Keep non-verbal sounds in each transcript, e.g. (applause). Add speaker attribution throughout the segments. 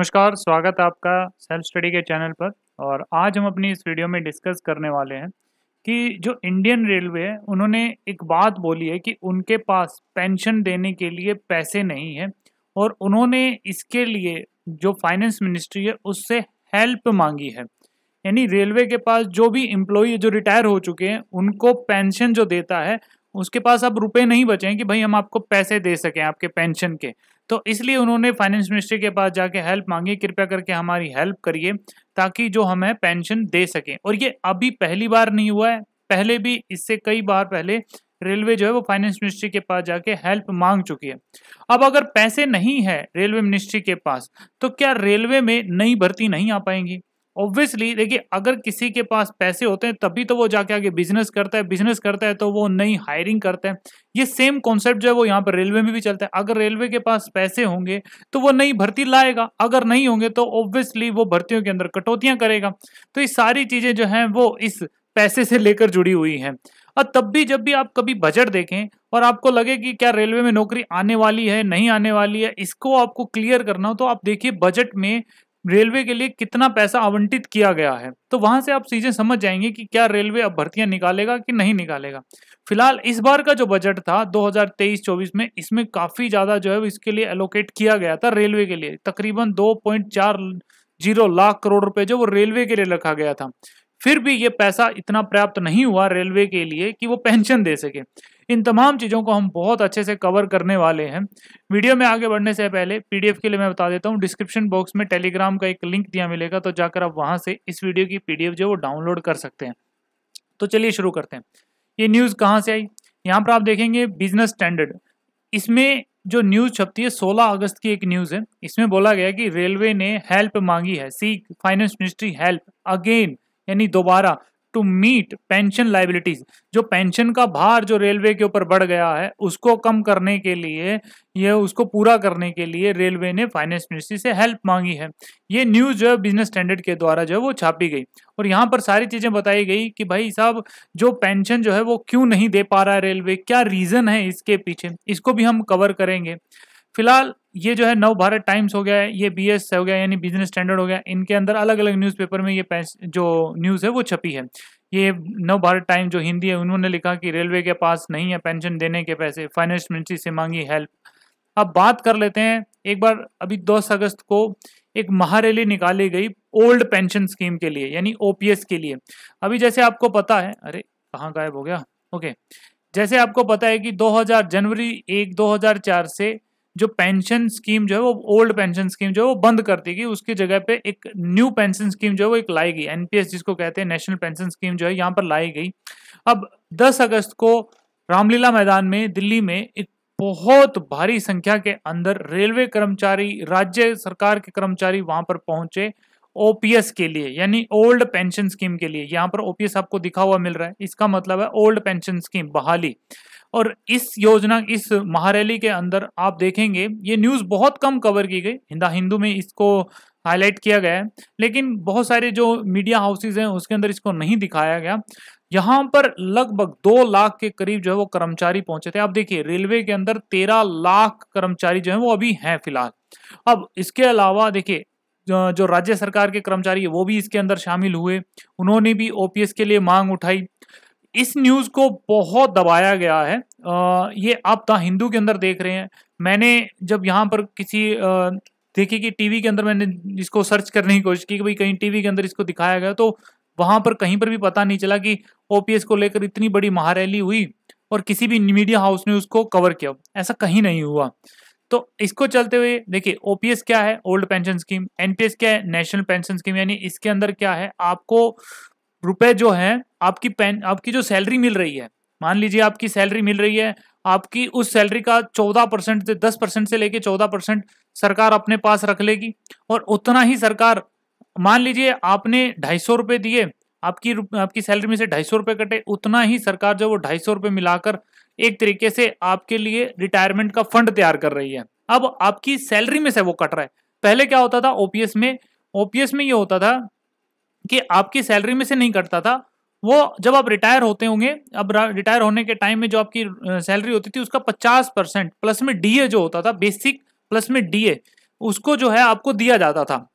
Speaker 1: नमस्कार स्वागत है आपका सेल्फ स्टडी के चैनल पर और आज हम अपनी इस वीडियो में डिस्कस करने वाले हैं कि जो इंडियन रेलवे है उन्होंने एक बात बोली है कि उनके पास पेंशन देने के लिए पैसे नहीं है और उन्होंने इसके लिए जो फाइनेंस मिनिस्ट्री है उससे हेल्प मांगी है यानी रेलवे के पास जो भी एम्प्लॉई जो रिटायर हो चुके हैं उनको पेंशन जो देता है उसके पास अब रुपए नहीं बचे हैं कि भाई हम आपको पैसे दे सकें आपके पेंशन के तो इसलिए उन्होंने फाइनेंस मिनिस्ट्री के पास जाके हेल्प मांगी कृपया करके हमारी हेल्प करिए ताकि जो हमें पेंशन दे सकें और ये अभी पहली बार नहीं हुआ है पहले भी इससे कई बार पहले रेलवे जो है वो फाइनेंस मिनिस्ट्री के पास जाके हेल्प मांग चुकी है अब अगर पैसे नहीं है रेलवे मिनिस्ट्री के पास तो क्या रेलवे में नई भर्ती नहीं आ पाएंगी ऑब्वियसली देखिए अगर किसी के पास पैसे होते हैं तभी तो वो जाके आगे बिजनेस करता है बिजनेस करता है तो वो नई हायरिंग करता है ये सेम कॉन्सेप्ट जो है वो यहाँ पर रेलवे में भी चलता है अगर रेलवे के पास पैसे होंगे तो वो नई भर्ती लाएगा अगर नहीं होंगे तो ऑब्वियसली वो भर्तियों के अंदर कटौतियां करेगा तो ये सारी चीज़ें जो हैं वो इस पैसे से लेकर जुड़ी हुई हैं और तब भी जब भी आप कभी बजट देखें और आपको लगे कि क्या रेलवे में नौकरी आने वाली है नहीं आने वाली है इसको आपको क्लियर करना हो तो आप देखिए बजट में रेलवे के लिए कितना पैसा आवंटित किया गया है तो वहां से आप चीजें समझ जाएंगे कि क्या रेलवे अब भर्तियां निकालेगा कि नहीं निकालेगा फिलहाल इस बार का जो बजट था 2023-24 में इसमें काफी ज्यादा जो है इसके लिए एलोकेट किया गया था रेलवे के लिए तकरीबन जीरो लाख करोड़ रुपए जो वो रेलवे के लिए रखा गया था फिर भी ये पैसा इतना पर्याप्त नहीं हुआ रेलवे के लिए कि वो पेंशन दे सके इन तमाम चीज़ों को हम बहुत अच्छे से कवर करने वाले हैं वीडियो में आगे बढ़ने से पहले पीडीएफ के लिए मैं बता देता हूँ डिस्क्रिप्शन बॉक्स में टेलीग्राम का एक लिंक दिया मिलेगा तो जाकर आप वहाँ से इस वीडियो की पीडीएफ जो वो डाउनलोड कर सकते हैं तो चलिए शुरू करते हैं ये न्यूज़ कहाँ से आई यहाँ पर आप देखेंगे बिजनेस स्टैंडर्ड इसमें जो न्यूज़ छपती है 16 अगस्त की एक न्यूज़ है इसमें बोला गया कि रेलवे ने हेल्प मांगी है सी फाइनेंस मिनिस्ट्री हेल्प अगेन यानी दोबारा टू मीट पेंशन लाइबिलिटीज जो पेंशन का भार जो रेलवे के ऊपर बढ़ गया है उसको कम करने के लिए ये उसको पूरा करने के लिए रेलवे ने फाइनेंस मिनिस्ट्री से हेल्प मांगी है ये न्यूज़ जो है बिजनेस स्टैंडर्ड के द्वारा जो है वो छापी गई और यहाँ पर सारी चीज़ें बताई गई कि भाई साहब जो पेंशन जो है वो क्यों नहीं दे पा रहा है रेलवे क्या रीज़न है इसके पीछे इसको भी हम कवर करेंगे फिलहाल ये जो है नव भारत टाइम्स हो गया है ये बी एस हो गया यानी बिजनेस स्टैंडर्ड हो गया इनके अंदर अलग अलग न्यूज़पेपर में ये जो न्यूज़ है वो छपी है ये नव भारत टाइम जो हिंदी है उन्होंने लिखा कि रेलवे के पास नहीं है पेंशन देने के पैसे फाइनेंस मिनिस्ट्री से मांगी हेल्प अब बात कर लेते हैं एक बार अभी दस अगस्त को एक महारैली निकाली गई ओल्ड पेंशन स्कीम के लिए यानी ओपीएस के लिए अभी जैसे आपको पता है अरे कहाँ गायब हो गया ओके जैसे आपको पता है कि 2000 जनवरी 1 2004 से जो पेंशन स्कीम जो है वो ओल्ड पेंशन स्कीम जो है वो बंद कर दी गई उसकी जगह पे एक न्यू पेंशन स्कीम जो है वो एक लाई गई एनपीएस जिसको कहते हैं नेशनल पेंशन स्कीम जो है यहाँ पर लाई गई अब 10 अगस्त को रामलीला मैदान में दिल्ली में एक बहुत भारी संख्या के अंदर रेलवे कर्मचारी राज्य सरकार के कर्मचारी वहां पर पहुंचे ओपीएस के लिए यानी ओल्ड पेंशन स्कीम के लिए यहाँ पर ओपीएस आपको दिखा हुआ मिल रहा है इसका मतलब है ओल्ड पेंशन स्कीम बहाली और इस योजना इस महारैली के अंदर आप देखेंगे ये न्यूज़ बहुत कम कवर की गई हिंदा हिंदू में इसको हाईलाइट किया गया है लेकिन बहुत सारे जो मीडिया हाउसेज हैं उसके अंदर इसको नहीं दिखाया गया यहाँ पर लगभग दो लाख के करीब जो है वो कर्मचारी पहुंचे थे आप देखिए रेलवे के अंदर तेरह लाख कर्मचारी जो है वो अभी हैं फिलहाल अब इसके अलावा देखिए जो राज्य सरकार के कर्मचारी है वो भी इसके अंदर शामिल हुए उन्होंने भी ओपीएस के लिए मांग उठाई इस न्यूज़ को बहुत दबाया गया है आ, ये आप द हिंदू के अंदर देख रहे हैं मैंने जब यहाँ पर किसी देखे कि टीवी के अंदर मैंने इसको सर्च करने की कोशिश की कि भाई कहीं टीवी के अंदर इसको दिखाया गया तो वहाँ पर कहीं पर भी पता नहीं चला कि ओपीएस को लेकर इतनी बड़ी महारैली हुई और किसी भी मीडिया हाउस ने उसको कवर किया ऐसा कहीं नहीं हुआ तो इसको चलते हुए देखिए ओपीएस क्या है ओल्ड पेंशन स्कीम एनपीएस क्या है नेशनल पेंशन स्कीम यानी इसके अंदर क्या है आपको रुपए जो है आपकी पेन आपकी जो सैलरी मिल रही है मान लीजिए आपकी सैलरी मिल रही है आपकी उस सैलरी का चौदह परसेंट से दस परसेंट से लेके चौदह परसेंट सरकार अपने पास रख लेगी और उतना ही सरकार मान लीजिए आपने ढाई सौ रुपये दिए आपकी आपकी सैलरी में से ढाई सौ रुपये कटे उतना ही सरकार जो वो ढाई सौ रुपये मिलाकर एक तरीके से आपके लिए रिटायरमेंट का फंड तैयार कर रही है अब आपकी सैलरी में से वो कट रहा है पहले क्या होता था ओपीएस में ओपीएस में ये होता था कि आपकी सैलरी में से नहीं कटता था वो जब आप रिटायर होते होंगे अब रिटायर होने के टाइम में जो आपकी सैलरी होती थी उसका पचास परसेंट प्लस में डीए जो होता था बेसिक प्लस में डीए उसको जो है आपको दिया जाता था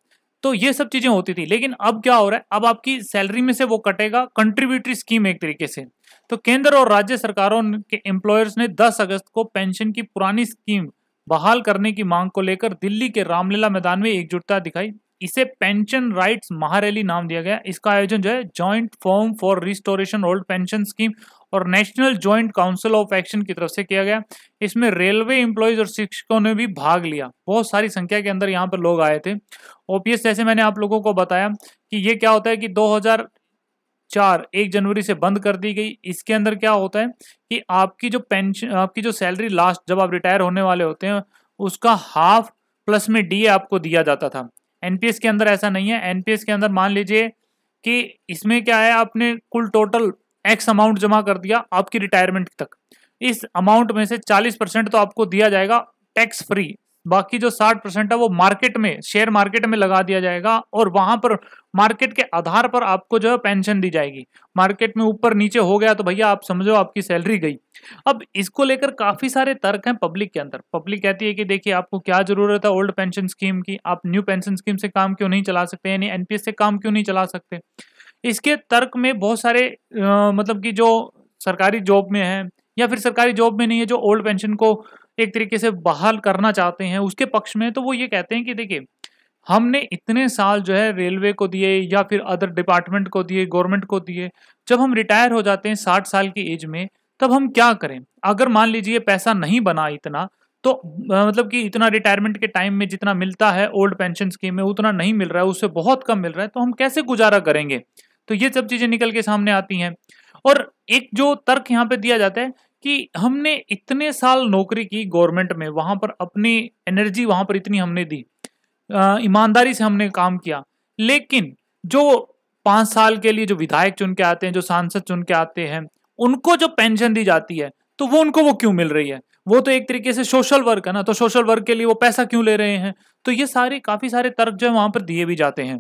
Speaker 1: तो ये सब चीज़ें होती थी लेकिन अब क्या हो रहा है अब आपकी सैलरी में से वो कटेगा कंट्रीब्यूटरी स्कीम एक तरीके से तो केंद्र और राज्य सरकारों के एम्प्लॉयर्स ने 10 अगस्त को पेंशन की पुरानी स्कीम बहाल करने की मांग को लेकर दिल्ली के रामलीला मैदान में एकजुटता दिखाई इसे पेंशन राइट्स महारैली नाम दिया गया इसका आयोजन जो है joint forum for restoration old pension scheme और national joint council of action की तरफ से किया गया इसमें रेलवे इंप्लॉयज और शिक्षकों ने भी भाग लिया बहुत सारी संख्या के अंदर यहाँ पर लोग आए थे ओपीएस जैसे मैंने आप लोगों को बताया कि ये क्या होता है कि 2004 एक जनवरी से बंद कर दी गई इसके अंदर क्या होता है कि आपकी जो पेंशन आपकी जो सैलरी लास्ट जब आप रिटायर होने वाले होते हैं उसका हाफ प्लस में डी आपको दिया जाता था एनपीएस के अंदर ऐसा नहीं है एनपीएस के अंदर मान लीजिए कि इसमें क्या है आपने कुल टोटल एक्स अमाउंट जमा कर दिया आपकी रिटायरमेंट तक इस अमाउंट में से 40 परसेंट तो आपको दिया जाएगा टैक्स फ्री बाकी जो 60 परसेंट है वो मार्केट में शेयर मार्केट में लगा दिया जाएगा और वहां पर मार्केट के आधार पर आपको जो है पेंशन दी जाएगी मार्केट में ऊपर नीचे हो गया तो भैया आप समझो आपकी सैलरी गई अब इसको लेकर काफी सारे तर्क हैं पब्लिक के अंदर पब्लिक कहती है कि देखिए आपको क्या जरूरत है ओल्ड पेंशन स्कीम की आप न्यू पेंशन स्कीम से काम क्यों नहीं चला सकते यानी एनपीएस से काम क्यों नहीं चला सकते इसके तर्क में बहुत सारे आ, मतलब कि जो सरकारी जॉब में है या फिर सरकारी जॉब में नहीं है जो ओल्ड पेंशन को एक तरीके से बहाल करना चाहते हैं उसके पक्ष में तो वो ये कहते हैं कि देखिए हमने इतने साल जो है रेलवे को दिए या फिर अदर डिपार्टमेंट को दिए गवर्नमेंट को दिए जब हम रिटायर हो जाते हैं साठ साल की एज में तब हम क्या करें अगर मान लीजिए पैसा नहीं बना इतना तो मतलब कि इतना रिटायरमेंट के टाइम में जितना मिलता है ओल्ड पेंशन स्कीम में उतना नहीं मिल रहा है उससे बहुत कम मिल रहा है तो हम कैसे गुजारा करेंगे तो ये सब चीज़ें निकल के सामने आती हैं और एक जो तर्क यहाँ पे दिया जाता है कि हमने इतने साल नौकरी की गवर्नमेंट में वहाँ पर अपनी एनर्जी वहाँ पर इतनी हमने दी ईमानदारी से हमने काम किया लेकिन जो पाँच साल के लिए जो विधायक चुन के आते हैं जो सांसद चुन के आते हैं उनको जो पेंशन दी जाती है तो वो उनको वो क्यों मिल रही है वो तो एक तरीके से सोशल वर्क है ना तो सोशल वर्क के लिए वो पैसा क्यों ले रहे हैं तो ये सारे काफ़ी सारे तर्क जो है वहाँ पर दिए भी जाते हैं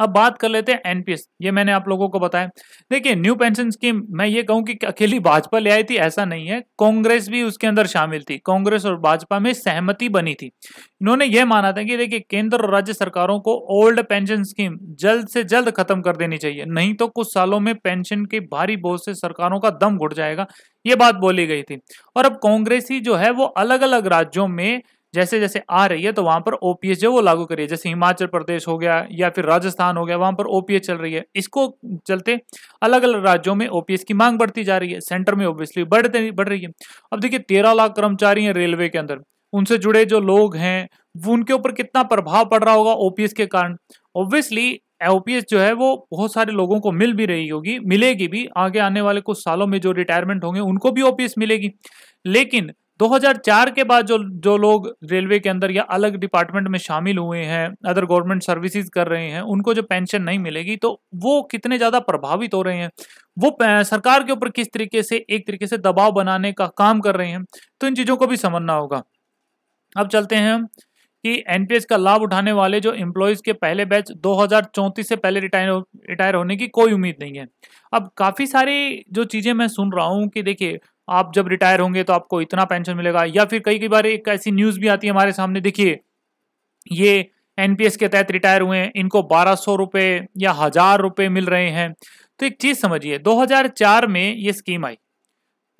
Speaker 1: अब बात कर लेते हैं एनपीएस ये मैंने आप लोगों को बताया देखिए न्यू पेंशन स्कीम मैं ये कहूँ कि अकेली भाजपा ले आई थी ऐसा नहीं है कांग्रेस भी उसके अंदर शामिल थी कांग्रेस और भाजपा में सहमति बनी थी इन्होंने ये माना था कि देखिए केंद्र और राज्य सरकारों को ओल्ड पेंशन स्कीम जल्द से जल्द खत्म कर देनी चाहिए नहीं तो कुछ सालों में पेंशन के भारी बोझ से सरकारों का दम घुट जाएगा ये बात बोली गई थी और अब कांग्रेस ही जो है वो अलग अलग राज्यों में जैसे जैसे आ रही है तो वहां पर ओपीएस जो वो लागू करिए जैसे हिमाचल प्रदेश हो गया या फिर राजस्थान हो गया वहां पर ओपीएस चल रही है इसको चलते अलग अलग राज्यों में ओपीएस की मांग बढ़ती जा रही है सेंटर में ओबियसली बढ़ते बढ़ रही है अब देखिए तेरह लाख कर्मचारी हैं रेलवे के अंदर उनसे जुड़े जो लोग हैं उनके ऊपर कितना प्रभाव पड़ रहा होगा ओपीएस के कारण ऑब्वियसली ओपीएस जो है वो बहुत सारे लोगों को मिल भी रही होगी मिलेगी भी आगे आने वाले कुछ सालों में जो रिटायरमेंट होंगे उनको भी ओपीएस मिलेगी लेकिन 2004 के बाद जो जो लोग रेलवे के अंदर या अलग डिपार्टमेंट में शामिल हुए हैं अदर गवर्नमेंट सर्विसेज कर रहे हैं उनको जो पेंशन नहीं मिलेगी तो वो कितने ज़्यादा प्रभावित हो रहे हैं वो सरकार के ऊपर किस तरीके से एक तरीके से दबाव बनाने का काम कर रहे हैं तो इन चीज़ों को भी समझना होगा अब चलते हैं कि एन का लाभ उठाने वाले जो एम्प्लॉयज के पहले बैच दो से पहले रिटायर हो, रिटायर होने की कोई उम्मीद नहीं है अब काफ़ी सारी जो चीज़ें मैं सुन रहा हूँ कि देखिए आप जब रिटायर होंगे तो आपको इतना पेंशन मिलेगा या फिर कई कई बार एक ऐसी न्यूज़ भी आती है हमारे सामने देखिए ये एनपीएस के तहत रिटायर हुए हैं इनको बारह सौ रुपए या हज़ार रुपये मिल रहे हैं तो एक चीज़ समझिए 2004 में ये स्कीम आई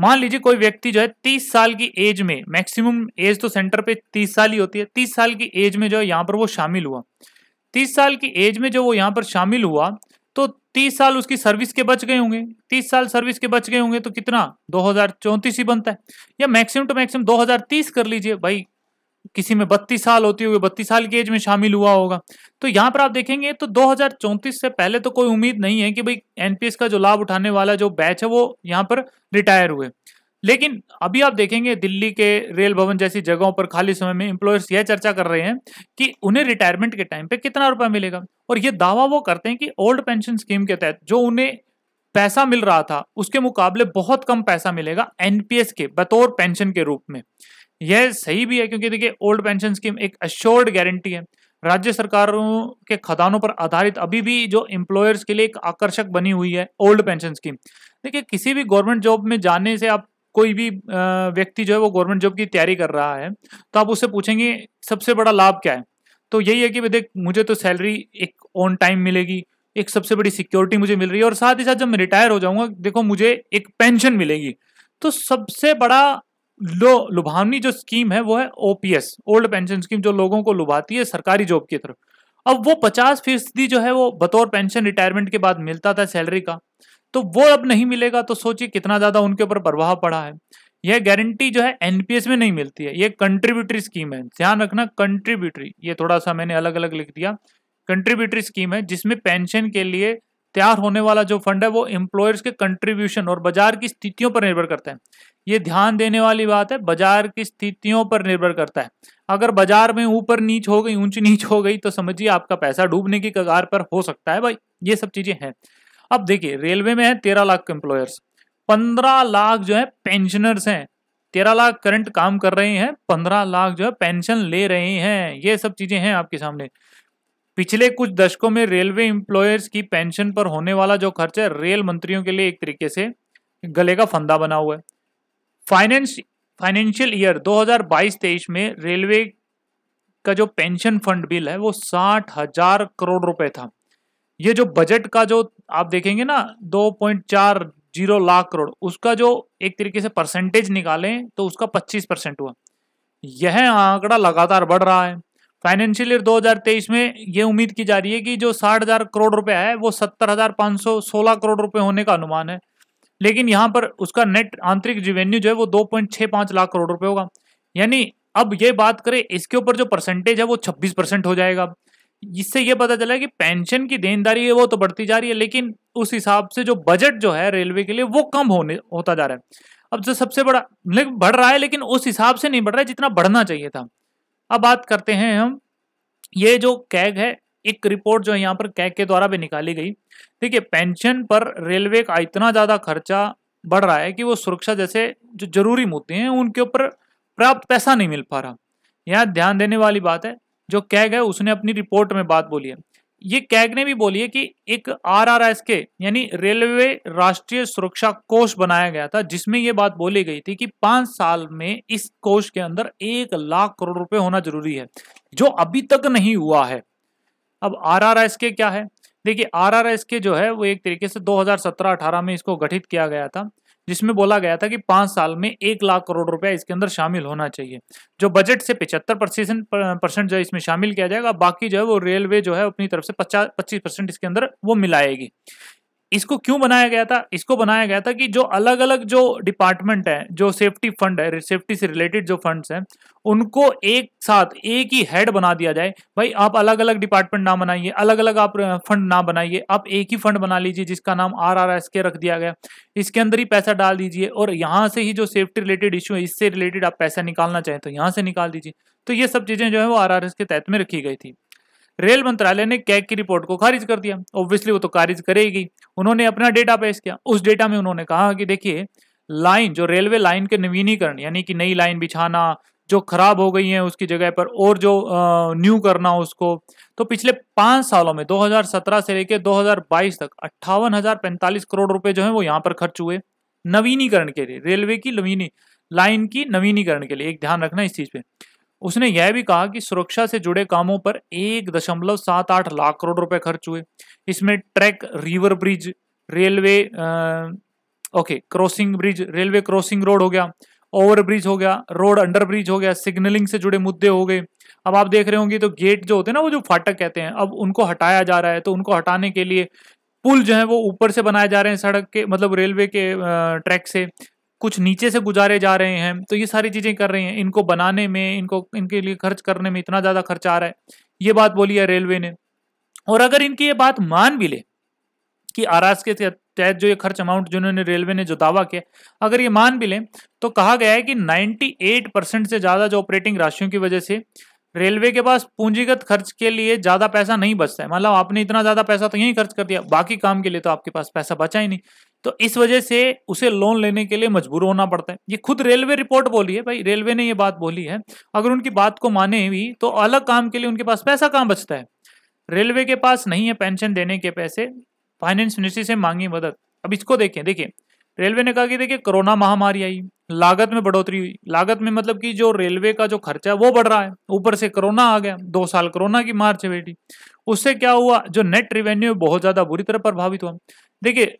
Speaker 1: मान लीजिए कोई व्यक्ति जो है तीस साल की एज में मैक्सिमम एज तो सेंटर पे तीस साल ही होती है तीस साल की एज में जो है यहाँ पर वो शामिल हुआ तीस साल की एज में जो वो यहाँ पर शामिल हुआ तो तीस साल उसकी सर्विस के बच गए होंगे तीस साल सर्विस के बच गए होंगे तो कितना दो हजार चौंतीस ही बनता है या मैक्सिमम टू मैक्सिमम दो हजार तीस कर लीजिए भाई किसी में बत्तीस साल होती हुई बत्तीस साल की एज में शामिल हुआ होगा तो यहाँ पर आप देखेंगे तो दो से पहले तो कोई उम्मीद नहीं है कि भाई एनपीएस का जो लाभ उठाने वाला जो बैच है वो यहाँ पर रिटायर हुए लेकिन अभी आप देखेंगे दिल्ली के रेल भवन जैसी जगहों पर खाली समय में इंप्लॉयर्स यह चर्चा कर रहे हैं कि उन्हें रिटायरमेंट के टाइम पे कितना रुपया मिलेगा और यह दावा वो करते हैं कि ओल्ड पेंशन स्कीम के तहत जो उन्हें पैसा मिल रहा था उसके मुकाबले बहुत कम पैसा मिलेगा एनपीएस के बतौर पेंशन के रूप में यह सही भी है क्योंकि देखिए ओल्ड पेंशन स्कीम एक अश्योर्ड गारंटी है राज्य सरकारों के खदानों पर आधारित अभी भी जो इंप्लॉयर्स के लिए एक आकर्षक बनी हुई है ओल्ड पेंशन स्कीम देखिए किसी भी गवर्नमेंट जॉब में जाने से आप कोई भी व्यक्ति जो है वो गवर्नमेंट जॉब की तैयारी कर रहा है तो आप उससे पूछेंगे सबसे बड़ा लाभ क्या है तो यही है कि देख मुझे तो सैलरी एक ऑन टाइम मिलेगी एक सबसे बड़ी सिक्योरिटी मुझे मिल रही है और साथ ही साथ जब मैं रिटायर हो जाऊंगा देखो मुझे एक पेंशन मिलेगी तो सबसे बड़ा लो लुभावनी जो स्कीम है वो है ओपीएस ओल्ड पेंशन स्कीम जो लोगों को लुभाती है सरकारी जॉब की तरफ अब वो पचास फीसदी जो है वो बतौर पेंशन रिटायरमेंट के बाद मिलता था सैलरी का तो वो अब नहीं मिलेगा तो सोचिए कितना ज़्यादा उनके ऊपर प्रभाव पड़ा है यह गारंटी जो है एनपीएस में नहीं मिलती है ये कंट्रीब्यूटरी स्कीम है ध्यान रखना कंट्रीब्यूटरी ये थोड़ा सा मैंने अलग अलग लिख दिया कंट्रीब्यूटरी स्कीम है जिसमें पेंशन के लिए तैयार होने वाला जो फंड है वो एम्प्लॉयर्स के कंट्रीब्यूशन और बाजार की स्थितियों पर निर्भर करता है ये ध्यान देने वाली बात है बाजार की स्थितियों पर निर्भर करता है अगर बाजार में ऊपर नीच हो गई ऊंच नीच हो गई तो समझिए आपका पैसा डूबने की कगार पर हो सकता है भाई ये सब चीजें हैं अब देखिए रेलवे में है तेरह लाख एम्प्लॉयर्स पंद्रह लाख जो है पेंशनर्स हैं तेरह लाख करंट काम कर रहे हैं पंद्रह लाख जो है पेंशन ले रहे हैं ये सब चीजें हैं आपके सामने पिछले कुछ दशकों में रेलवे एम्प्लॉयर्स की पेंशन पर होने वाला जो खर्च है रेल मंत्रियों के लिए एक तरीके से गले का फंदा बना हुआ है फाइनेंस फाइनेंशियल ईयर 2022-23 में रेलवे का जो पेंशन फंड बिल है वो साठ हजार करोड़ रुपए था ये जो बजट का जो आप देखेंगे ना दो पॉइंट चार जीरो लाख करोड़ उसका जो एक तरीके से परसेंटेज निकालें तो उसका पच्चीस परसेंट हुआ यह आंकड़ा लगातार बढ़ रहा है फाइनेंशियल ईयर 2023 में ये उम्मीद की जा रही है कि जो साठ हजार करोड़ रुपया है वो सत्तर हजार पाँच सौ सोलह करोड़ रुपए होने का अनुमान है लेकिन यहाँ पर उसका नेट आंतरिक रिवेन्यू जो है वो दो पॉइंट छः पाँच लाख करोड़ रुपए होगा यानी अब ये बात करें इसके ऊपर जो परसेंटेज है वो छब्बीस परसेंट हो जाएगा इससे ये पता चला कि पेंशन की देनदारी है वो तो बढ़ती जा रही है लेकिन उस हिसाब से जो बजट जो है रेलवे के लिए वो कम होने होता जा रहा है अब जो सबसे बड़ा बढ़ रहा है लेकिन उस हिसाब से नहीं बढ़ रहा है जितना बढ़ना चाहिए था अब बात करते हैं हम ये जो कैग है एक रिपोर्ट जो है यहाँ पर कैग के द्वारा भी निकाली गई ठीक है पेंशन पर रेलवे का इतना ज़्यादा खर्चा बढ़ रहा है कि वो सुरक्षा जैसे जो जरूरी मुद्दे हैं उनके ऊपर पर्याप्त पैसा नहीं मिल पा रहा यहाँ ध्यान देने वाली बात है जो कैग है उसने अपनी रिपोर्ट में बात बोली है ये कैग ने भी बोली है कि एक आर आर एस के यानी रेलवे राष्ट्रीय सुरक्षा कोष बनाया गया था जिसमें ये बात बोली गई थी कि पांच साल में इस कोष के अंदर एक लाख करोड़ रुपए होना जरूरी है जो अभी तक नहीं हुआ है अब एस के क्या है देखिए एस के जो है वो एक तरीके से 2017-18 में इसको गठित किया गया था जिसमें बोला गया था कि पांच साल में एक लाख करोड़ रुपया इसके अंदर शामिल होना चाहिए जो बजट से पिछहत्तर परसेंट जो है इसमें शामिल किया जाएगा बाकी जो है वो रेलवे जो है अपनी तरफ से पचास पच्चीस परसेंट इसके अंदर वो मिलाएगी इसको क्यों बनाया गया था इसको बनाया गया था कि जो अलग अलग जो डिपार्टमेंट है जो सेफ्टी फंड है सेफ्टी से रिलेटेड जो फंड्स हैं उनको एक साथ एक ही हेड बना दिया जाए भाई आप अलग अलग डिपार्टमेंट ना बनाइए अलग अलग आप फंड ना बनाइए आप एक ही फंड बना लीजिए जिसका नाम आर आर एस के रख दिया गया इसके अंदर ही पैसा डाल दीजिए और यहाँ से ही जो सेफ्टी रिलेटेड इशू है इससे रिलेटेड आप पैसा निकालना चाहें तो यहाँ से निकाल दीजिए तो ये सब चीज़ें जो है वो आर आर एस के तहत में रखी गई थी रेल मंत्रालय ने कैग की रिपोर्ट को खारिज कर दिया ऑब्वियसली वो तो खारिज करेगी उन्होंने अपना डेटा पेश किया उस डेटा में उन्होंने कहा कि देखिए लाइन जो रेलवे लाइन के नवीनीकरण यानी कि नई लाइन बिछाना जो खराब हो गई है उसकी जगह पर और जो न्यू करना उसको तो पिछले पांच सालों में 2017 से लेकर 2022 तक अट्ठावन करोड़ रुपए जो है वो यहां पर खर्च हुए नवीनीकरण के लिए रेलवे की नवीनी लाइन की नवीनीकरण के लिए एक ध्यान रखना इस चीज़ पे उसने यह भी कहा कि सुरक्षा से जुड़े कामों पर एक दशमलव सात आठ लाख करोड़ रुपए खर्च हुए इसमें track river bridge railway okay crossing bridge railway crossing road हो गया ओवर ब्रिज हो गया रोड अंडर ब्रिज हो गया सिग्नलिंग से जुड़े मुद्दे हो गए अब आप देख रहे होंगे तो गेट जो होते हैं ना वो जो फाटक कहते हैं अब उनको हटाया जा रहा है तो उनको हटाने के लिए पुल जो है वो ऊपर से बनाए जा रहे हैं सड़क के मतलब रेलवे के ट्रैक से कुछ नीचे से गुजारे जा रहे हैं तो ये सारी चीज़ें कर रही हैं इनको बनाने में इनको इनके लिए खर्च करने में इतना ज़्यादा खर्च आ रहा है ये बात बोली है रेलवे ने और अगर इनकी ये बात मान भी ले कि एस के तहत जो ये खर्च अमाउंट जिन्होंने रेलवे ने जो दावा किया अगर ये मान भी लें तो कहा गया है कि 98 परसेंट से ज़्यादा जो ऑपरेटिंग राशियों की वजह से रेलवे के पास पूंजीगत खर्च के लिए ज़्यादा पैसा नहीं बचता है मतलब आपने इतना ज़्यादा पैसा तो यहीं खर्च कर दिया बाकी काम के लिए तो आपके पास पैसा बचा ही नहीं तो इस वजह से उसे लोन लेने के लिए मजबूर होना पड़ता है ये खुद रेलवे रिपोर्ट बोली है भाई रेलवे ने ये बात बोली है अगर उनकी बात को माने भी तो अलग काम के लिए उनके पास पैसा कहाँ बचता है रेलवे के पास नहीं है पेंशन देने के पैसे फाइनेंस मिनिस्ट्री से मांगी मदद अब इसको देखें देखिए रेलवे ने कहा कि देखिए कोरोना महामारी आई लागत में बढ़ोतरी हुई लागत में मतलब कि जो रेलवे का जो खर्चा है वो बढ़ रहा है ऊपर से कोरोना आ गया दो साल कोरोना की मार्च बैठी उससे क्या हुआ जो नेट रिवेन्यू बहुत ज़्यादा बुरी तरह प्रभावित हुआ देखिए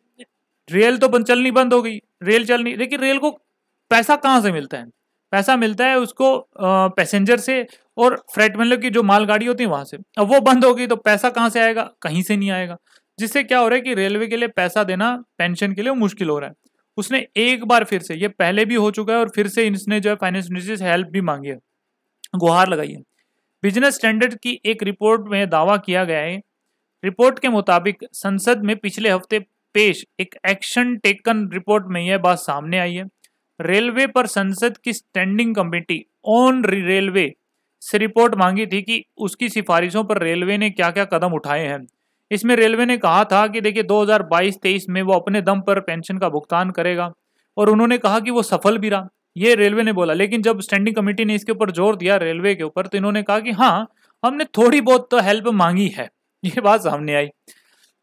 Speaker 1: रेल तो बंद चलनी बंद हो गई रेल चलनी देखिए रेल को पैसा कहाँ से मिलता है पैसा मिलता है उसको पैसेंजर से और फ्रेट मतलब की जो मालगाड़ी होती है वहां से अब वो बंद हो गई तो पैसा कहाँ से आएगा कहीं से नहीं आएगा जिससे क्या हो रहा है कि रेलवे के लिए पैसा देना पेंशन के लिए मुश्किल हो रहा है उसने एक बार फिर से ये पहले भी हो चुका है और फिर से इसने जो है फाइनेंस मिनिस्टर से हेल्प भी मांगी है गुहार लगाई है बिजनेस स्टैंडर्ड की एक रिपोर्ट में दावा किया गया है रिपोर्ट के मुताबिक संसद में पिछले हफ्ते पेश एक एक्शन टेकन रिपोर्ट में यह बात सामने आई है रेलवे पर संसद की स्टैंडिंग कमेटी ऑन रेलवे से रिपोर्ट मांगी थी कि उसकी सिफारिशों पर रेलवे ने क्या क्या कदम उठाए हैं इसमें रेलवे ने कहा था कि देखिए 2022-23 में वो अपने दम पर पेंशन का भुगतान करेगा और उन्होंने कहा कि वो सफल भी रहा ये रेलवे ने बोला लेकिन जब स्टैंडिंग कमेटी ने इसके ऊपर जोर दिया रेलवे के ऊपर तो इन्होंने कहा कि हाँ हमने थोड़ी बहुत तो हेल्प मांगी है ये बात सामने आई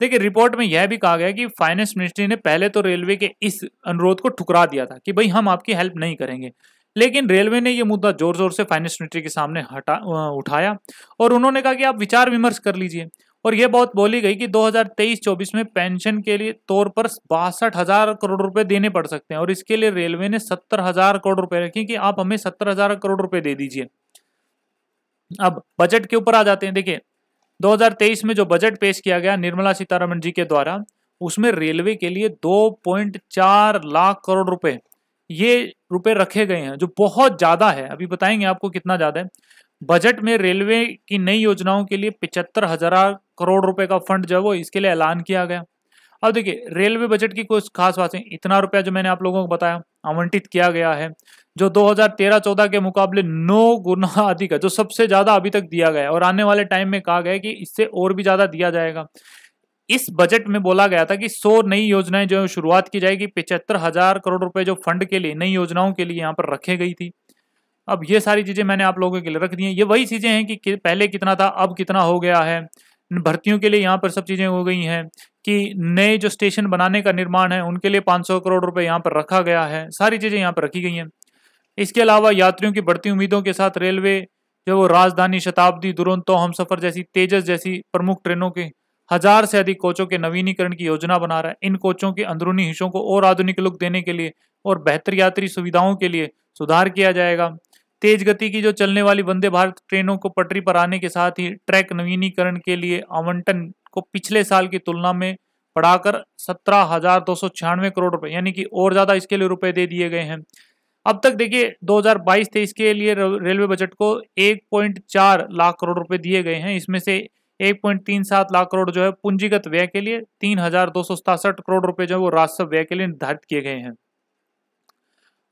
Speaker 1: देखिए रिपोर्ट में यह भी कहा गया कि फाइनेंस मिनिस्ट्री ने पहले तो रेलवे के इस अनुरोध को ठुकरा दिया था कि भाई हम आपकी हेल्प नहीं करेंगे लेकिन रेलवे ने यह मुद्दा जोर जोर से फाइनेंस मिनिस्ट्री के सामने हटा उठाया और उन्होंने कहा कि आप विचार विमर्श कर लीजिए और यह बहुत बोली गई कि 2023-24 में पेंशन के लिए तौर पर बासठ हजार करोड़ रुपए देने पड़ सकते हैं और इसके लिए रेलवे ने सत्तर हजार करोड़ रुपए रखी कि आप हमें सत्तर हजार करोड़ रुपए दे दीजिए अब बजट के ऊपर आ जाते हैं देखिए 2023 में जो बजट पेश किया गया निर्मला सीतारमण जी के द्वारा उसमें रेलवे के लिए 2.4 लाख करोड़ रुपए ये रुपए रखे गए हैं जो बहुत ज़्यादा है अभी बताएंगे आपको कितना ज़्यादा है बजट में रेलवे की नई योजनाओं के लिए पिचहत्तर हजार करोड़ रुपए का फंड जो है वो इसके लिए ऐलान किया गया अब देखिए रेलवे बजट की कुछ खास बातें इतना रुपया जो मैंने आप लोगों को बताया आवंटित किया गया है जो 2013-14 के मुकाबले नौ गुना (laughs) अधिक है जो सबसे ज्यादा अभी तक दिया गया है और आने वाले टाइम में कहा गया है कि इससे और भी ज्यादा दिया जाएगा इस बजट में बोला गया था कि 100 नई योजनाएं जो शुरुआत की जाएगी पिछहत्तर हजार करोड़ रुपए जो फंड के लिए नई योजनाओं के लिए यहाँ पर रखे गई थी अब ये सारी चीजें मैंने आप लोगों के लिए रख दी है ये वही चीजें हैं कि पहले कितना था अब कितना हो गया है भर्तियों के लिए यहाँ पर सब चीज़ें हो गई हैं कि नए जो स्टेशन बनाने का निर्माण है उनके लिए 500 करोड़ रुपए यहाँ पर रखा गया है सारी चीज़ें यहाँ पर रखी गई हैं इसके अलावा यात्रियों की बढ़ती उम्मीदों के साथ रेलवे जो वो राजधानी शताब्दी दुरंतो हम सफ़र जैसी तेजस जैसी प्रमुख ट्रेनों के हजार से अधिक कोचों के नवीनीकरण की योजना बना रहा है इन कोचों के अंदरूनी हिस्सों को और आधुनिक लुक देने के लिए और बेहतर यात्री सुविधाओं के लिए सुधार किया जाएगा तेज गति की जो चलने वाली वंदे भारत ट्रेनों को पटरी पर आने के साथ ही ट्रैक नवीनीकरण के लिए आवंटन को पिछले साल की तुलना में बढ़ाकर सत्रह हजार दो सौ छियानवे करोड़ रुपए यानी कि और ज़्यादा इसके लिए रुपए दे दिए गए हैं अब तक देखिए 2022-23 के लिए रेलवे बजट को 1.4 लाख करोड़ रुपए दिए गए हैं इसमें से 1.37 लाख करोड़ जो है पूंजीगत व्यय के लिए तीन करोड़ रुपए जो है वो राजस्व व्यय के लिए निर्धारित किए गए हैं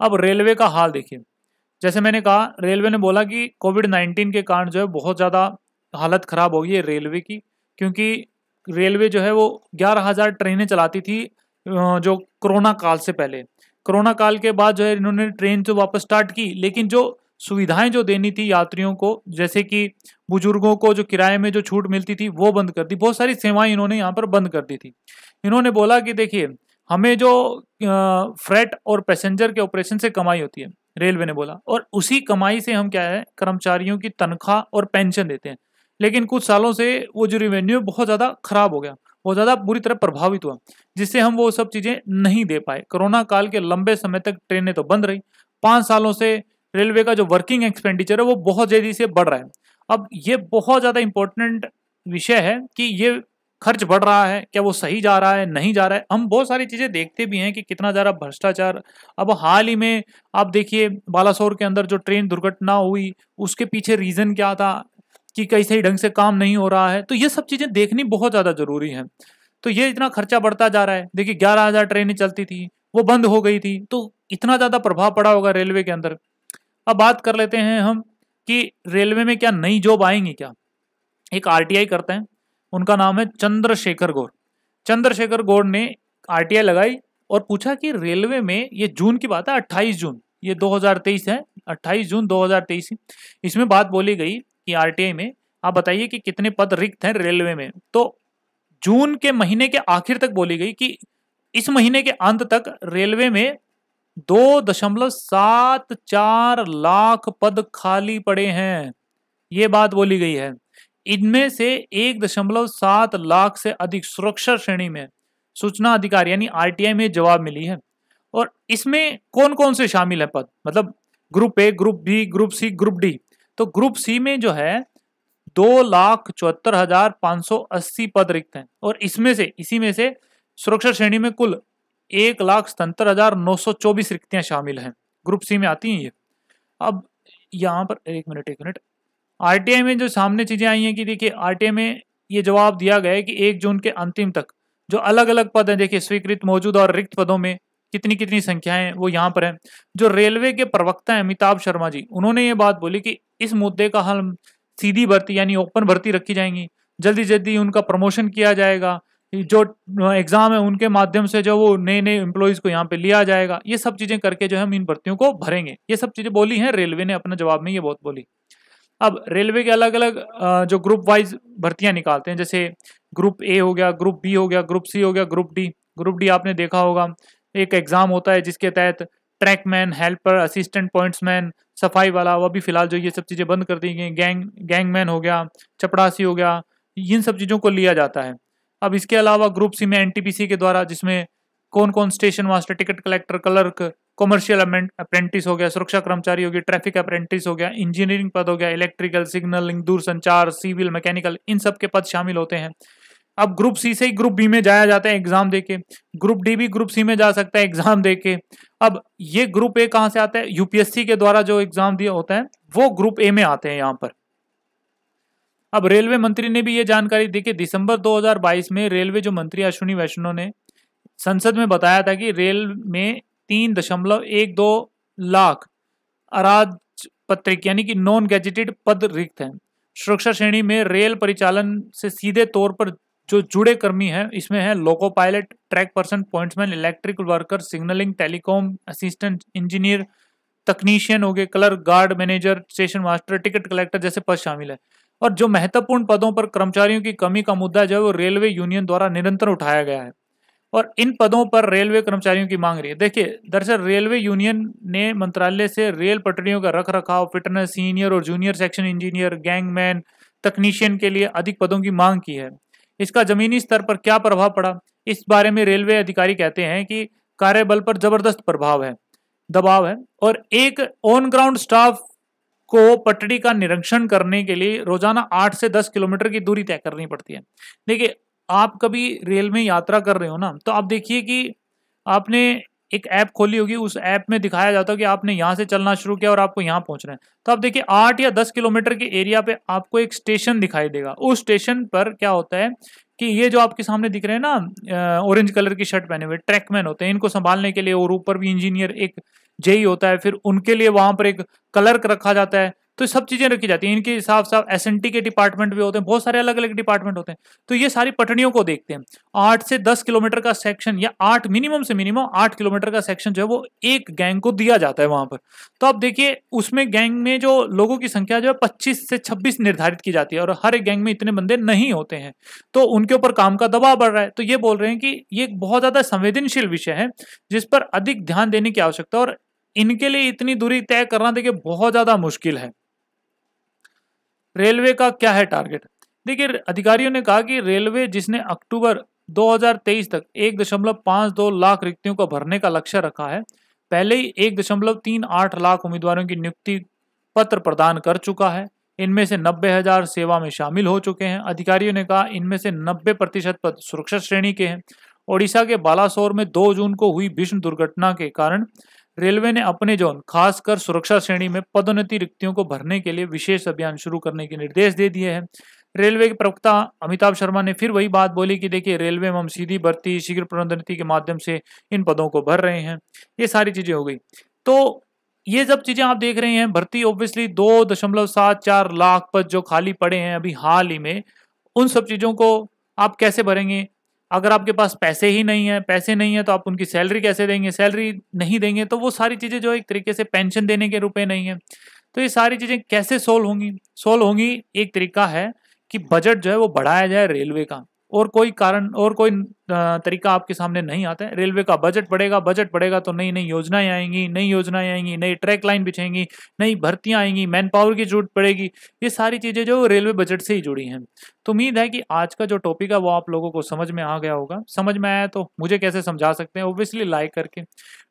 Speaker 1: अब रेलवे का हाल देखिए जैसे मैंने कहा रेलवे ने बोला कि कोविड नाइन्टीन के कारण जो है बहुत ज़्यादा हालत ख़राब हो गई है रेलवे की क्योंकि रेलवे जो है वो ग्यारह हज़ार ट्रेनें चलाती थी जो कोरोना काल से पहले कोरोना काल के बाद जो है इन्होंने ट्रेन तो वापस स्टार्ट की लेकिन जो सुविधाएं जो देनी थी यात्रियों को जैसे कि बुजुर्गों को जो किराए में जो छूट मिलती थी वो बंद कर दी बहुत सारी सेवाएं इन्होंने यहाँ पर बंद कर दी थी इन्होंने बोला कि देखिए हमें जो फ्रेट और पैसेंजर के ऑपरेशन से कमाई होती है रेलवे ने बोला और उसी कमाई से हम क्या है कर्मचारियों की तनख्वाह और पेंशन देते हैं लेकिन कुछ सालों से वो जो रिवेन्यू बहुत ज़्यादा खराब हो गया बहुत ज़्यादा बुरी तरह प्रभावित हुआ जिससे हम वो सब चीज़ें नहीं दे पाए कोरोना काल के लंबे समय तक ट्रेनें तो बंद रही पाँच सालों से रेलवे का जो वर्किंग एक्सपेंडिचर है वो बहुत जल्दी से बढ़ रहा है अब ये बहुत ज़्यादा इंपॉर्टेंट विषय है कि ये खर्च बढ़ रहा है क्या वो सही जा रहा है नहीं जा रहा है हम बहुत सारी चीज़ें देखते भी हैं कि कितना ज़्यादा भ्रष्टाचार अब हाल ही में आप देखिए बालासोर के अंदर जो ट्रेन दुर्घटना हुई उसके पीछे रीज़न क्या था कि कई सही ढंग से काम नहीं हो रहा है तो ये सब चीज़ें देखनी बहुत ज़्यादा ज़रूरी है तो ये इतना खर्चा बढ़ता जा रहा है देखिए ग्यारह हज़ार ट्रेनें चलती थी वो बंद हो गई थी तो इतना ज़्यादा प्रभाव पड़ा होगा रेलवे के अंदर अब बात कर लेते हैं हम कि रेलवे में क्या नई जॉब आएंगी क्या एक आर करते हैं उनका नाम है चंद्रशेखर गौर चंद्रशेखर गौर ने आरटीआई लगाई और पूछा कि रेलवे में ये जून की बात है अट्ठाईस जून ये 2023 है 28 जून 2023 इसमें बात बोली गई कि आरटीआई में आप बताइए कि कितने पद रिक्त हैं रेलवे में तो जून के महीने के आखिर तक बोली गई कि इस महीने के अंत तक रेलवे में दो दशमलव सात चार लाख पद खाली पड़े हैं ये बात बोली गई है इनमें से एक दशमलव सात लाख से अधिक सुरक्षा श्रेणी में सूचना अधिकार यानी आरटीआई में जवाब मिली है और इसमें कौन कौन से शामिल है पद मतलब group A group B group C group D तो ग्रुप सी में जो है दो लाख चौहत्तर हजार पाँच सौ अस्सी पद रिक्त हैं और इसमें से इसी में से सुरक्षा श्रेणी में कुल एक लाख सतर हजार नौ सौ चौबीस रिक्तियां शामिल हैं ग्रुप सी में आती हैं ये अब यहाँ पर एक मिनट एक मिनट आर में जो सामने चीज़ें आई हैं कि देखिए आर में ये जवाब दिया गया है कि एक जून के अंतिम तक जो अलग अलग पद हैं देखिए स्वीकृत मौजूद और रिक्त पदों में कितनी कितनी संख्याएं वो यहाँ पर हैं जो रेलवे के प्रवक्ता हैं अमिताभ शर्मा जी उन्होंने ये बात बोली कि इस मुद्दे का हल सीधी भर्ती यानी ओपन भर्ती रखी जाएंगी जल्दी जल्दी उनका प्रमोशन किया जाएगा जो एग्ज़ाम है उनके माध्यम से जो वो नए नए एम्प्लॉयज़ को यहाँ पे लिया जाएगा ये सब चीज़ें करके जो है हम इन भर्तियों को भरेंगे ये सब चीज़ें बोली हैं रेलवे ने अपने जवाब में ये बहुत बोली अब रेलवे के अलग अलग जो ग्रुप वाइज भर्तियां निकालते हैं जैसे ग्रुप ए हो गया ग्रुप बी हो गया ग्रुप सी हो गया ग्रुप डी ग्रुप डी आपने देखा होगा एक एग्ज़ाम होता है जिसके तहत ट्रैकमैन हेल्पर असिस्टेंट पॉइंट्समैन सफाई वाला वह भी फिलहाल जो ये सब चीज़ें बंद कर दी गई गैंग गैंगमैन हो गया चपड़ासी हो गया इन सब चीज़ों को लिया जाता है अब इसके अलावा ग्रुप सी में एनटीपीसी के द्वारा जिसमें कौन कौन station master ticket collector clerk commercial apprentice हो गया सुरक्षा कर्मचारी हो गया ट्रैफिक अप्रेंटिस हो गया इंजीनियरिंग पद हो गया इलेक्ट्रिकल सिग्नलिंग दूरसंचार सिविल मैकेनिकल इन सब के पद शामिल होते हैं अब ग्रुप सी से ही ग्रुप बी में जाया जाता है एग्जाम देके ग्रुप डी भी ग्रुप सी में जा सकता है एग्जाम देके अब ये ग्रुप ए कहाँ से आता है यूपीएससी के द्वारा जो एग्जाम दिया होता है वो ग्रुप ए में आते हैं यहाँ पर अब रेलवे मंत्री ने भी ये जानकारी दी कि दिसंबर 2022 में रेलवे जो मंत्री अश्विनी वैष्णव ने संसद में बताया था कि रेल में तीन दशमलव एक दो लाख अराजपत्रिक यानी कि नॉन गैजेटेड पद रिक्त हैं सुरक्षा श्रेणी में रेल परिचालन से सीधे तौर पर जो जुड़े कर्मी हैं इसमें हैं loco pilot track person pointsman electrical worker signalling telecom assistant engineer तकनीशियन हो गए कलर guard manager station master ticket collector जैसे पद शामिल है और जो महत्वपूर्ण पदों पर कर्मचारियों की कमी का मुद्दा जो है वो रेलवे यूनियन द्वारा निरंतर उठाया गया है और इन पदों पर रेलवे कर्मचारियों की मांग रही है देखिए दरअसल रेलवे यूनियन ने मंत्रालय से रेल पटरियों का रख रखाव फिटनेस सीनियर और जूनियर सेक्शन इंजीनियर गैंगमैन तकनीशियन के लिए अधिक पदों की मांग की है इसका जमीनी स्तर पर क्या प्रभाव पड़ा इस बारे में रेलवे अधिकारी कहते हैं कि कार्यबल पर जबरदस्त प्रभाव है दबाव है और एक ऑन ग्राउंड स्टाफ को पटरी का निरीक्षण करने के लिए रोजाना आठ से दस किलोमीटर की दूरी तय करनी पड़ती है देखिए आप कभी रेल में यात्रा कर रहे हो ना तो आप देखिए कि आपने एक ऐप खोली होगी उस ऐप में दिखाया जाता है कि आपने यहाँ से चलना शुरू किया और आपको यहाँ पहुँचना है तो आप देखिए आठ या दस किलोमीटर के एरिया पे आपको एक स्टेशन दिखाई देगा उस स्टेशन पर क्या होता है कि ये जो आपके सामने दिख रहे हैं ना ऑरेंज कलर की शर्ट पहने हुए ट्रैकमैन होते हैं इनको संभालने के लिए और ऊपर भी इंजीनियर एक जेई होता है फिर उनके लिए वहाँ पर एक कलर्क रखा जाता है तो सब चीज़ें रखी जाती हैं इनके हिसाब से एस एन के डिपार्टमेंट भी होते हैं बहुत सारे अलग अलग डिपार्टमेंट होते हैं तो ये सारी पटनियों को देखते हैं आठ से दस किलोमीटर का सेक्शन या आठ मिनिमम से मिनिमम आठ किलोमीटर का सेक्शन जो है वो एक गैंग को दिया जाता है वहाँ पर तो आप देखिए उसमें गैंग में जो लोगों की संख्या जो है पच्चीस से छब्बीस निर्धारित की जाती है और हर एक गैंग में इतने बंदे नहीं होते हैं तो उनके ऊपर काम का दबाव बढ़ रहा है तो ये बोल रहे हैं कि ये एक बहुत ज़्यादा संवेदनशील विषय है जिस पर अधिक ध्यान देने की आवश्यकता और इनके लिए इतनी दूरी तय करना देखिए बहुत ज़्यादा मुश्किल है रेलवे का क्या है टारगेट देखिए अधिकारियों ने कहा कि रेलवे जिसने अक्टूबर 2023 तक 1.52 लाख रिक्तियों को भरने का लक्ष्य रखा है पहले ही 1.38 लाख उम्मीदवारों की नियुक्ति पत्र प्रदान कर चुका है इनमें से नब्बे हजार सेवा में शामिल हो चुके हैं अधिकारियों ने कहा इनमें से नब्बे प्रतिशत पद सुरक्षा श्रेणी के हैं ओडिशा के बालासोर में 2 जून को हुई भीषण दुर्घटना के कारण रेलवे ने अपने जोन खासकर सुरक्षा श्रेणी में पदोन्नति रिक्तियों को भरने के लिए विशेष अभियान शुरू करने के निर्देश दे दिए हैं रेलवे के प्रवक्ता अमिताभ शर्मा ने फिर वही बात बोली कि देखिए रेलवे में हम सीधी भर्ती शीघ्र प्रोन्नति के माध्यम से इन पदों को भर रहे हैं ये सारी चीज़ें हो गई तो ये सब चीज़ें आप देख रहे हैं भर्ती ऑब्वियसली दो दशमलव सात चार लाख पद जो खाली पड़े हैं अभी हाल ही में उन सब चीज़ों को आप कैसे भरेंगे अगर आपके पास पैसे ही नहीं है पैसे नहीं है तो आप उनकी सैलरी कैसे देंगे सैलरी नहीं देंगे तो वो सारी चीज़ें जो एक तरीके से पेंशन देने के में नहीं है तो ये सारी चीज़ें कैसे सोल्व होंगी सोल्व होंगी एक तरीका है कि बजट जो है वो बढ़ाया जाए रेलवे का और कोई कारण और कोई तरीका आपके सामने नहीं आता है रेलवे का बजट बढ़ेगा बजट बढ़ेगा तो नई नई योजनाएं आएंगी नई योजनाएं आएंगी नई ट्रैक लाइन बिछेंगी नई भर्तियां आएंगी मैन पावर की जरूरत पड़ेगी ये सारी चीज़ें जो रेलवे बजट से ही जुड़ी हैं तो उम्मीद है कि आज का जो टॉपिक है वो आप लोगों को समझ में आ गया होगा समझ में आया तो मुझे कैसे समझा सकते हैं ओब्वियसली लाइक करके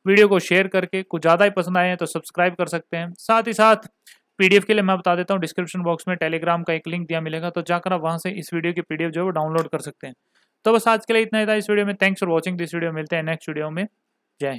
Speaker 1: वीडियो को शेयर करके कुछ ज़्यादा ही पसंद आए हैं तो सब्सक्राइब कर सकते हैं साथ ही साथ पीडीएफ के लिए मैं बता देता हूँ डिस्क्रिप्शन बॉक्स में टेलीग्राम का एक लिंक दिया मिलेगा तो जाकर आप वहाँ से इस वीडियो की पीडीएफ जो है वो डाउनलोड कर सकते हैं तो बस आज के लिए इतना ही था इस वीडियो में thanks for watching this video मिलते हैं नेक्स्ट वीडियो में